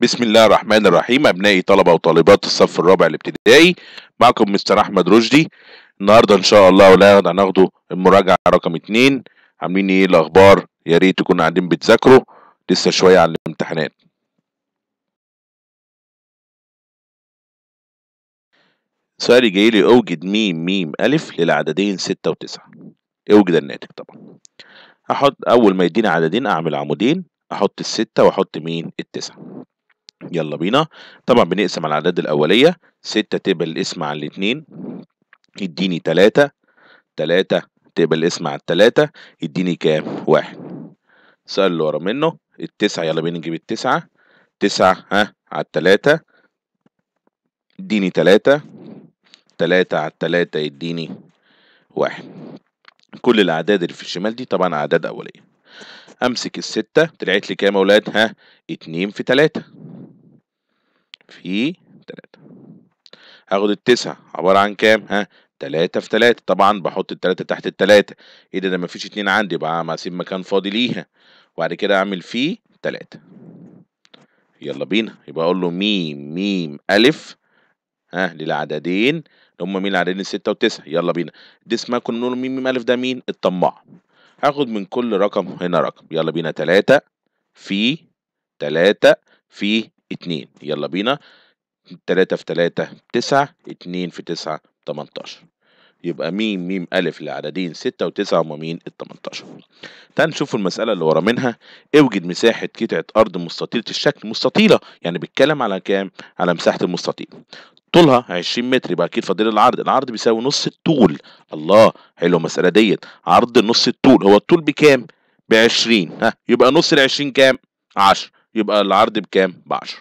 بسم الله الرحمن الرحيم أبنائي طلبة وطالبات الصف الرابع الابتدائي معكم مستر أحمد رشدي النهاردة إن شاء الله ولا هناخده المراجعة رقم اتنين عاملين إيه الأخبار يا ريت تكونوا قاعدين بتذاكروا لسه شوية على الامتحانات سؤالي جاي لي أوجد ميم ميم ألف للعددين ستة وتسعة أوجد الناتج طبعا احط أول ما يديني عددين أعمل عمودين أحط الستة وأحط مين التسعة يلا بينا طبعا بنقسم على الأعداد الأولية ستة تقبل الاسم على الاتنين يديني تلاتة تلاتة تقبل الاسم على التلاتة يديني كام؟ واحد السؤال اللي ورا منه التسعة يلا بينا نجيب التسعة تسعة ها على التلاتة يديني تلاتة تلاتة على التلاتة يديني واحد كل الأعداد اللي في الشمال دي طبعا أعداد أولية أمسك الستة طلعت لي كام يا أولاد؟ ها اتنين في تلاتة في تلاتة هاخد التسعة عبارة عن كام ها تلاتة في تلاتة طبعا بحط التلاتة تحت التلاتة ايه ده ده مفيش اتنين عندي يبقى اسيب مكان فاضي ليها وبعد كده اعمل في تلاتة يلا بينا يبقى اقول له ميم ميم الف ها للعددين اللي هم مين العددين الستة والتسعة يلا بينا دي اسمها كنا نقول ميم ميم الف ده مين الطماع هاخد من كل رقم هنا رقم يلا بينا تلاتة في تلاتة في 2 يلا بينا 3 في 3 9 2 في 9 18 يبقى ميم ميم ألف لعددين ستة وتسعة هما مين التمنتاشر تعال نشوف المسألة اللي ورا منها اوجد مساحة قطعة أرض مستطيلة الشكل مستطيلة يعني بيتكلم على كام على مساحة المستطيل طولها 20 متر يبقى أكيد فاضل العرض العرض بيساوي نص الطول الله حلو المسألة ديت عرض نص الطول هو الطول بكام ب 20 ها يبقى نص ال 20 كام 10 يبقى العرض بكام؟ ب 10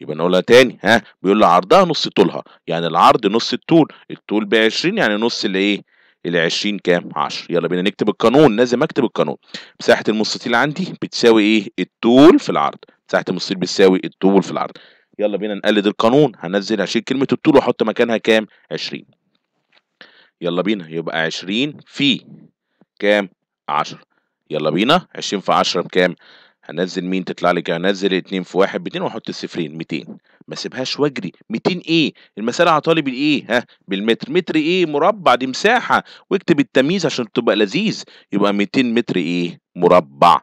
يبقى نقولها تاني ها بيقول لي عرضها نص طولها يعني العرض نص الطول الطول ب 20 يعني نص الايه؟ ال 20 إيه؟ كام؟ 10 يلا بينا نكتب القانون لازم اكتب القانون مساحه المستطيل عندي بتساوي ايه؟ الطول في العرض مساحه المستطيل بتساوي الطول في العرض يلا بينا نقلد القانون هنزل عشان كلمه الطول واحط مكانها كام؟ 20 يلا بينا يبقى 20 في كام؟ 10 يلا بينا 20 في 10 بكام؟ هنزل مين تطلع لي كده هنزل 2 في 1 ب 2 واحط الصفرين 200 ما اسيبهاش واجري 200 ايه المساله عطالي بالايه ها بالمتر متر ايه مربع دي مساحه واكتب التمييز عشان تبقى لذيذ يبقى 200 متر ايه مربع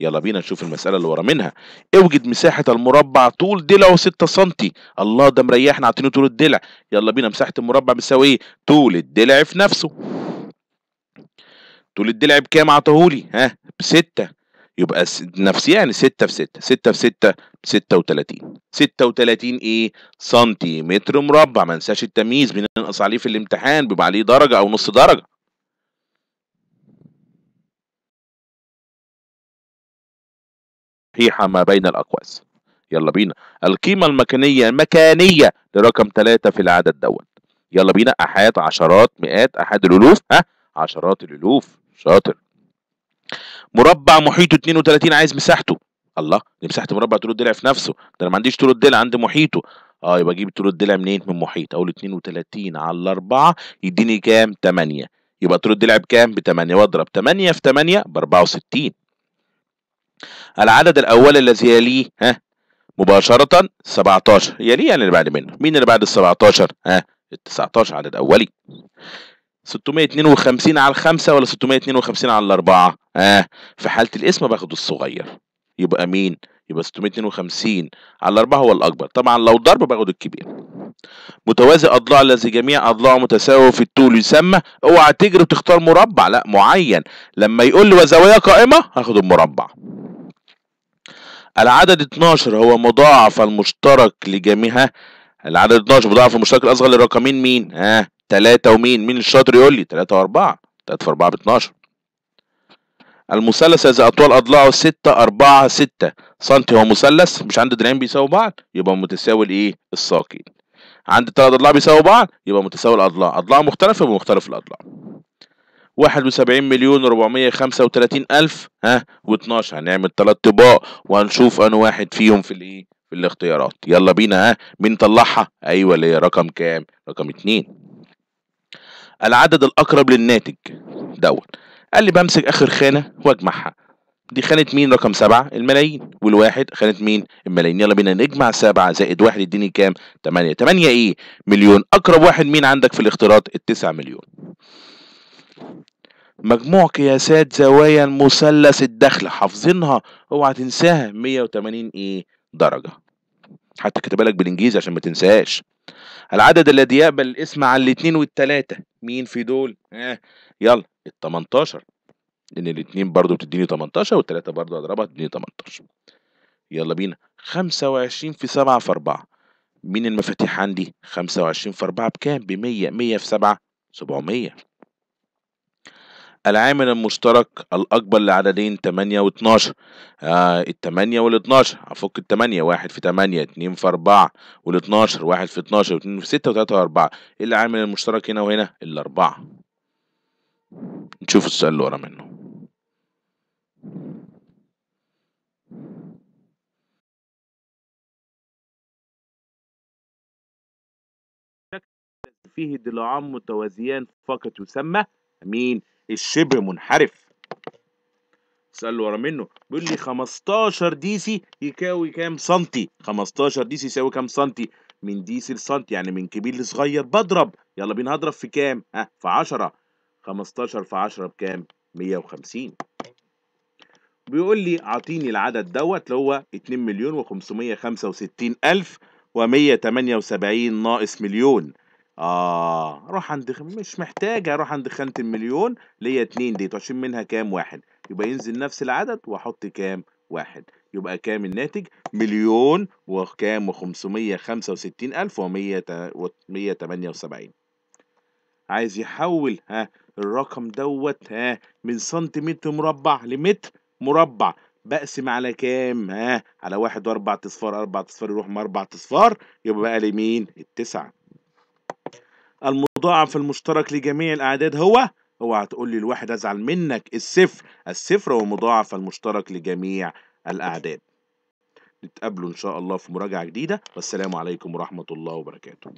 يلا بينا نشوف المسألة اللي ورا منها اوجد مساحة المربع طول ضلع 6 سم الله ده مريحنا اعطيني طول الضلع يلا بينا مساحة المربع بتساوي ايه طول الضلع في نفسه طول الضلع بكام عطاهولي ها بستة يبقى نفس يعني 6 في 6 6 في 6 36 36 ايه سنتيمتر مربع ما ننساش التمييز بننقص عليه في الامتحان بيبقى عليه درجه او نص درجه صحيحه ما بين الاقواس يلا بينا القيمه المكانيه المكانيه لرقم 3 في العدد دوت يلا بينا احاد عشرات مئات احاد الالوف ها عشرات الالوف شاطر مربع محيطه 32 عايز مساحته الله دي مساحه مربع طول الضلع في نفسه ده انا ما عنديش طول الضلع عندي محيطه اه يبقى اجيب طول الضلع منين من محيط اقول 32 على 4 يديني كام 8 يبقى طول الضلع بكام ب 8 واضرب 8 في 8 ب 64 العدد الاول الذي يليه ها مباشرة 17 يليه يعني اللي بعد منه مين اللي بعد ال 17 ها ال 19 عدد اولي 652 على الخمسة ولا 652 على الأربعة؟ آه في حالة القسمة باخد الصغير يبقى مين؟ يبقى 652 على الأربعة هو الأكبر طبعا لو ضرب باخد الكبير متوازي أضلاع الذي جميع أضلاعه متساوية في الطول يسمى اوعى تجري وتختار مربع لا معين لما يقول لي وزوايا قائمة هاخد المربع العدد 12 هو مضاعف المشترك لجميعها العدد 12 مضاعف المشترك الأصغر للرقمين مين؟ ها آه 3 ومين مين الشاطر يقول لي 3 و4 3 في 4 ب 12 المثلث اذا اطوال اضلاعه 6 4 6 سم هو مثلث مش عنده دراعين بيساووا بعض يبقى متساوي الايه الساقين عند ثلاث اضلاع بيساووا بعض يبقى متساوي الاضلاع اضلاع مختلفه يبقى مختلف الاضلاع 71 مليون و 435 الف ها و12 هنعمل ثلاث طباق وهنشوف انا واحد فيهم في الايه في الاختيارات يلا بينا ها مين طلعها ايوه اللي رقم كام رقم 2 العدد الاقرب للناتج دوت قال لي بمسك اخر خانه واجمعها دي خانة مين رقم سبعة الملايين والواحد خانة مين الملايين يلا بينا نجمع سبعة زائد واحد يديني كام تمانية تمانية ايه مليون اقرب واحد مين عندك في الاختراط التسعة مليون مجموع قياسات زوايا المثلث الدخل حافظينها اوعى تنساها 180 ايه درجة حتى كاتبها لك بالانجليزي عشان ما تنساهاش العدد الذي يقبل الاسم على الاثنين والثلاثة مين في دول اه يلا ال 18 لان الاثنين برضو بتديني 18 والثلاثه برضو اضربها تديني 18 يلا بينا 25 في 7 في 4 مين المفاتيح عندي 25 في 4 بكام ب 100 100 في 7 700 العامل المشترك الأكبر لعددين 8 و 12 آه ال 8 وال 12 أفك ال 8 1 في 8 2 في 4 وال 12 1 في 12 2 في 6 و3 و4 ايه العامل المشترك هنا وهنا؟ ال 4 نشوف السؤال اللي ورا منه فيه ضلعان متوازيان فقط يسمى مين الشبه منحرف سأل له ورا منه بيقول لي 15 دي سي يساوي كام سنتي 15 دي سي يساوي كام سنتي من دي سي لسنتي يعني من كبير لصغير بضرب يلا بينا هضرب في كام ها في 10 15 في 10 بكام 150 بيقول لي اعطيني العدد دوت اللي هو 2 مليون و565 الف و178 ناقص مليون اه روح عند مش محتاجه اروح عند خانه المليون ليا اتنين ديت واشيل منها كام واحد يبقى ينزل نفس العدد واحط كام واحد يبقى كام الناتج مليون وكام وخمسمية خمسة وستين ألف ومية تمانية وسبعين عايز يحول ها الرقم دوت ها من سنتيمتر مربع لمتر مربع بقسم على كام ها على واحد واربع اصفار اربع اصفار يروح من اربع اصفار يبقى بقى لمين التسعه المضاعف المشترك لجميع الأعداد هو اوعى تقول لي الواحد ازعل منك الصفر الصفر هو مضاعف المشترك لجميع الأعداد نتقابلوا إن شاء الله في مراجعة جديدة والسلام عليكم ورحمة الله وبركاته